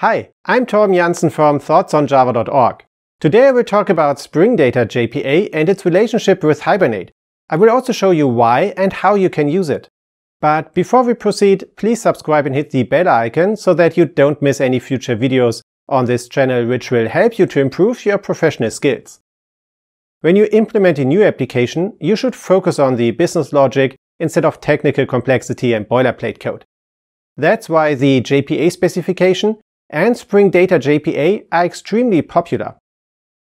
Hi, I'm Torben Janssen from thoughtsonjava.org. Today I will talk about Spring Data JPA and its relationship with Hibernate. I will also show you why and how you can use it. But before we proceed, please subscribe and hit the bell icon so that you don't miss any future videos on this channel which will help you to improve your professional skills. When you implement a new application, you should focus on the business logic instead of technical complexity and boilerplate code. That's why the JPA specification and Spring Data JPA are extremely popular.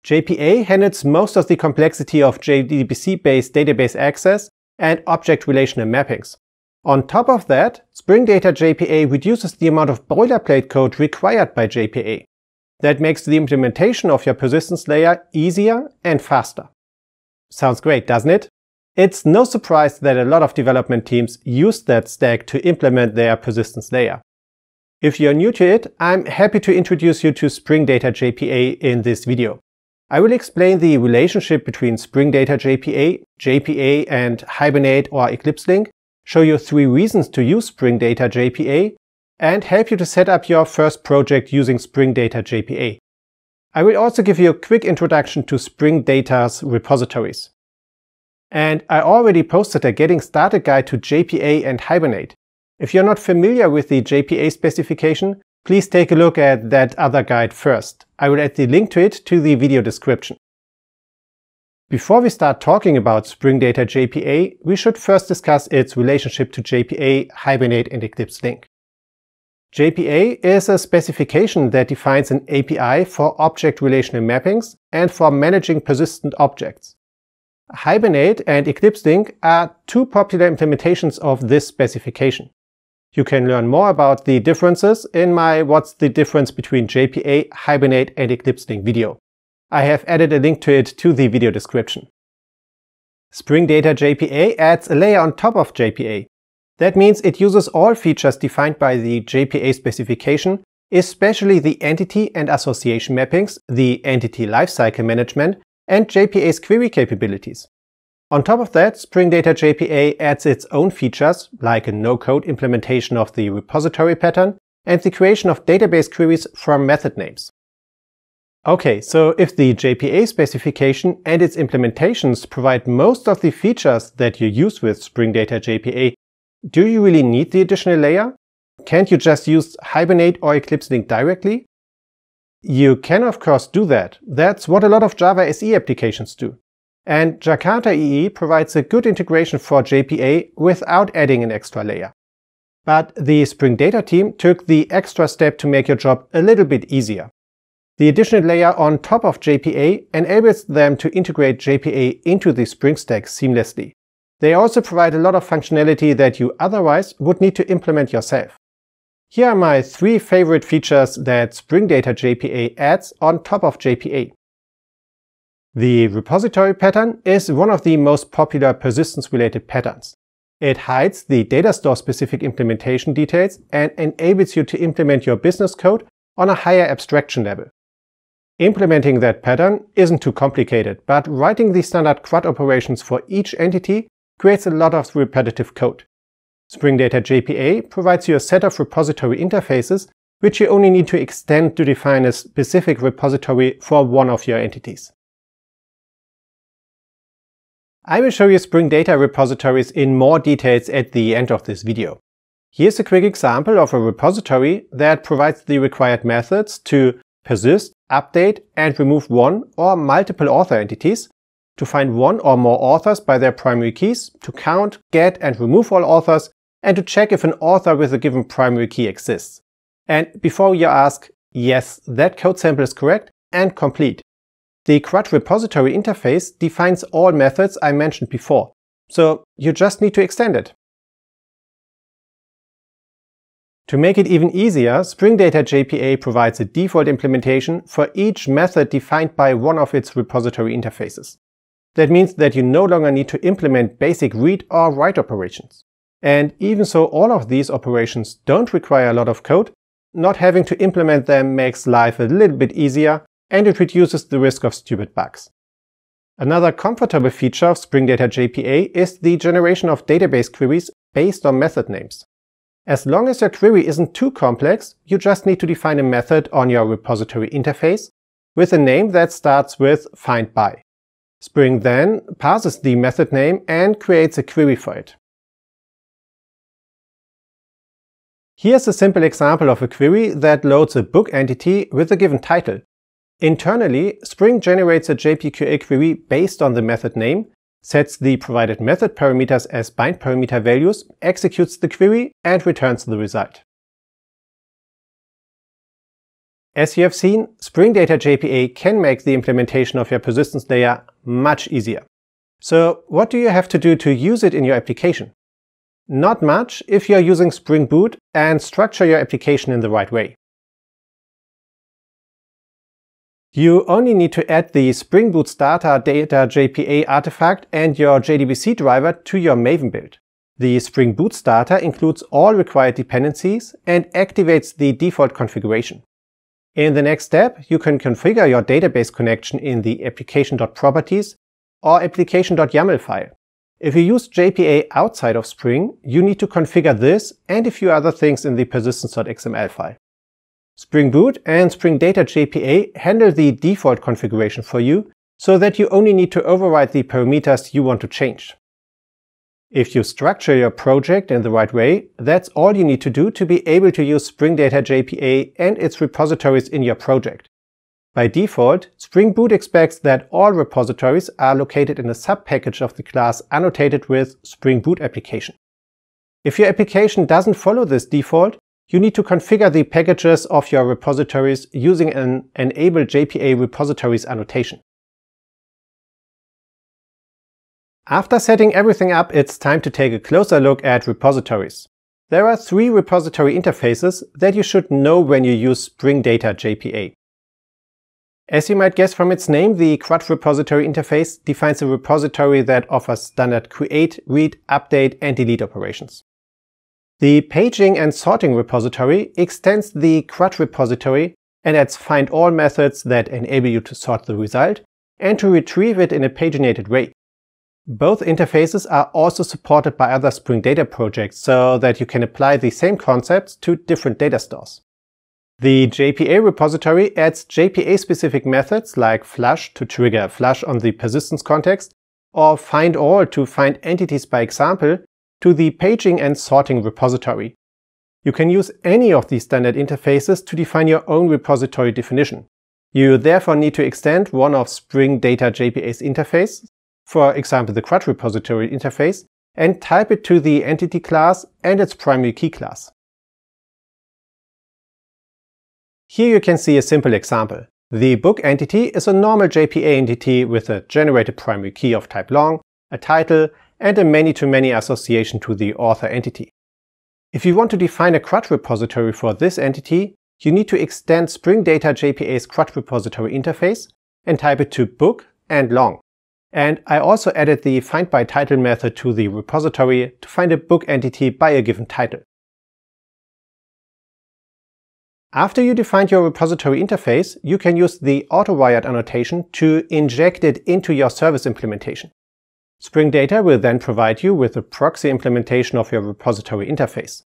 JPA handles most of the complexity of JDBC-based database access and object relational mappings. On top of that, Spring Data JPA reduces the amount of boilerplate code required by JPA. That makes the implementation of your persistence layer easier and faster. Sounds great, doesn't it? It's no surprise that a lot of development teams use that stack to implement their persistence layer. If you're new to it, I'm happy to introduce you to Spring Data JPA in this video. I will explain the relationship between Spring Data JPA, JPA and Hibernate or Eclipse Link, show you three reasons to use Spring Data JPA, and help you to set up your first project using Spring Data JPA. I will also give you a quick introduction to Spring Data's repositories. And I already posted a Getting Started guide to JPA and Hibernate. If you're not familiar with the JPA specification, please take a look at that other guide first. I will add the link to it to the video description. Before we start talking about Spring Data JPA, we should first discuss its relationship to JPA, Hibernate and Eclipse Link. JPA is a specification that defines an API for object relational mappings and for managing persistent objects. Hibernate and Eclipse Link are two popular implementations of this specification. You can learn more about the differences in my What's the Difference Between JPA, Hibernate and Eclipse Link video. I have added a link to it to the video description. Spring Data JPA adds a layer on top of JPA. That means it uses all features defined by the JPA specification, especially the entity and association mappings, the entity lifecycle management, and JPA's query capabilities. On top of that, Spring Data JPA adds its own features, like a no-code implementation of the repository pattern and the creation of database queries from method names. Okay, so if the JPA specification and its implementations provide most of the features that you use with Spring Data JPA, do you really need the additional layer? Can't you just use Hibernate or Eclipse Link directly? You can of course do that. That's what a lot of Java SE applications do. And Jakarta EE provides a good integration for JPA without adding an extra layer. But the Spring Data team took the extra step to make your job a little bit easier. The additional layer on top of JPA enables them to integrate JPA into the Spring Stack seamlessly. They also provide a lot of functionality that you otherwise would need to implement yourself. Here are my three favorite features that Spring Data JPA adds on top of JPA. The repository pattern is one of the most popular persistence-related patterns. It hides the data store specific implementation details and enables you to implement your business code on a higher abstraction level. Implementing that pattern isn't too complicated, but writing the standard CRUD operations for each entity creates a lot of repetitive code. Spring Data JPA provides you a set of repository interfaces which you only need to extend to define a specific repository for one of your entities. I will show you Spring Data repositories in more details at the end of this video. Here's a quick example of a repository that provides the required methods to persist, update and remove one or multiple author entities, to find one or more authors by their primary keys, to count, get and remove all authors, and to check if an author with a given primary key exists. And before you ask, yes, that code sample is correct and complete. The CRUD repository interface defines all methods I mentioned before, so you just need to extend it. To make it even easier, Spring Data JPA provides a default implementation for each method defined by one of its repository interfaces. That means that you no longer need to implement basic read or write operations. And even so all of these operations don't require a lot of code, not having to implement them makes life a little bit easier and it reduces the risk of stupid bugs. Another comfortable feature of Spring Data JPA is the generation of database queries based on method names. As long as your query isn't too complex, you just need to define a method on your repository interface with a name that starts with find by. Spring then passes the method name and creates a query for it. Here's a simple example of a query that loads a book entity with a given title. Internally, Spring generates a JPQL query based on the method name, sets the provided method parameters as bind parameter values, executes the query, and returns the result. As you have seen, Spring Data JPA can make the implementation of your persistence layer much easier. So what do you have to do to use it in your application? Not much if you're using Spring Boot and structure your application in the right way. You only need to add the Spring Boot Starter Data JPA artifact and your JDBC driver to your Maven build. The Spring Boot Starter includes all required dependencies and activates the default configuration. In the next step, you can configure your database connection in the application.properties or application.yaml file. If you use JPA outside of Spring, you need to configure this and a few other things in the persistence.xml file. Spring Boot and Spring Data JPA handle the default configuration for you, so that you only need to override the parameters you want to change. If you structure your project in the right way, that's all you need to do to be able to use Spring Data JPA and its repositories in your project. By default, Spring Boot expects that all repositories are located in a subpackage of the class annotated with Spring Boot application. If your application doesn't follow this default, you need to configure the packages of your repositories using an Enable JPA Repositories annotation. After setting everything up, it's time to take a closer look at repositories. There are three repository interfaces that you should know when you use Spring Data JPA. As you might guess from its name, the CRUD repository interface defines a repository that offers standard create, read, update and delete operations. The paging and sorting repository extends the CRUD repository and adds find all methods that enable you to sort the result and to retrieve it in a paginated way. Both interfaces are also supported by other Spring Data projects so that you can apply the same concepts to different data stores. The JPA repository adds JPA-specific methods like flush to trigger flush on the persistence context or find all to find entities by example to the paging and sorting repository. You can use any of these standard interfaces to define your own repository definition. You therefore need to extend one of Spring Data JPA's interface, for example the CRUD repository interface, and type it to the entity class and its primary key class. Here you can see a simple example. The book entity is a normal JPA entity with a generated primary key of type long, a title, and a many-to-many -many association to the author entity. If you want to define a CRUD repository for this entity, you need to extend Spring Data JPA's CRUD repository interface and type it to book and long. And I also added the find by title method to the repository to find a book entity by a given title. After you defined your repository interface, you can use the auto-wired annotation to inject it into your service implementation. Spring Data will then provide you with a proxy implementation of your repository interface.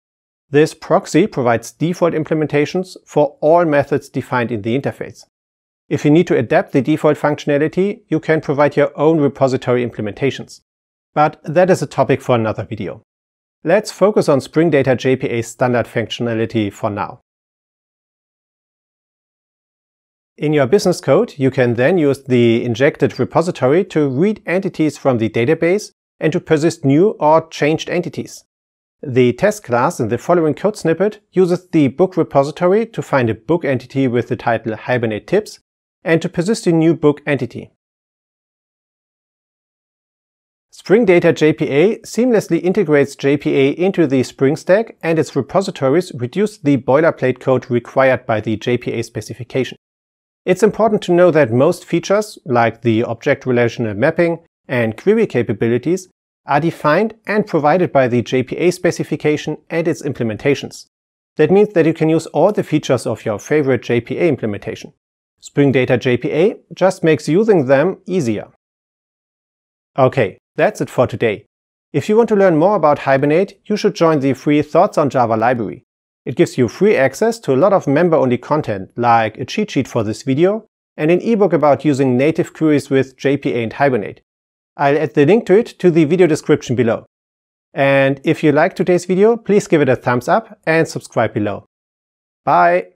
This proxy provides default implementations for all methods defined in the interface. If you need to adapt the default functionality, you can provide your own repository implementations. But that is a topic for another video. Let's focus on Spring Data JPA standard functionality for now. In your business code, you can then use the injected repository to read entities from the database and to persist new or changed entities. The test class in the following code snippet uses the book repository to find a book entity with the title Hibernate Tips and to persist a new book entity. Spring Data JPA seamlessly integrates JPA into the Spring Stack and its repositories reduce the boilerplate code required by the JPA specification. It's important to know that most features, like the object relational mapping and query capabilities, are defined and provided by the JPA specification and its implementations. That means that you can use all the features of your favorite JPA implementation. Spring Data JPA just makes using them easier. Okay, that's it for today. If you want to learn more about Hibernate, you should join the free Thoughts on Java library. It gives you free access to a lot of member-only content, like a cheat sheet for this video, and an ebook about using native queries with JPA and Hibernate. I'll add the link to it to the video description below. And if you liked today's video, please give it a thumbs up and subscribe below. Bye!